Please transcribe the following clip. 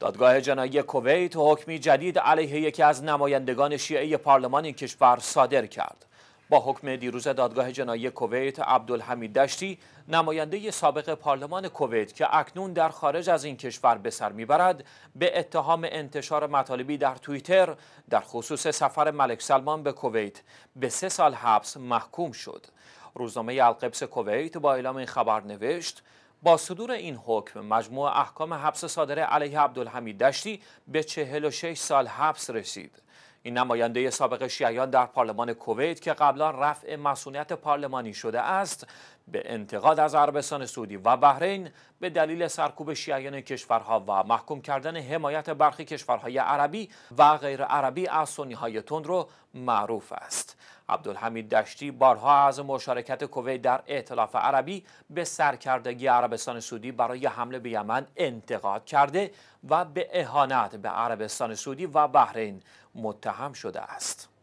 دادگاه جنایی کویت حکمی جدید علیه یکی از نمایندگان شیعه پارلمان این کشور صادر کرد. با حکم دیروز دادگاه جنایی کویت عبدالحمید دشتی نماینده سابق پارلمان کویت که اکنون در خارج از این کشور به سر میبرد به اتهام انتشار مطالبی در توییتر در خصوص سفر ملک سلمان به کویت به سه سال حبس محکوم شد روزنامه القبس کویت با اعلام این خبر نوشت با صدور این حکم مجموع احکام حبس صادره علیه عبدالحمید دشتی به 46 سال حبس رسید این نماینده سابق شیعیان در پارلمان کویت که قبلا رفع مسئولیت پارلمانی شده است به انتقاد از عربستان سعودی و بحرین به دلیل سرکوب شیعیان کشورها و محکوم کردن حمایت برخی کشورهای عربی و غیر عربی از سنی های تند رو معروف است عبدالحمید دشتی بارها از مشارکت کویت در ائتلاف عربی به سرکردگی عربستان سعودی برای حمله به یمن انتقاد کرده و به اهانت به عربستان سعودی و بحرین متهم شده است.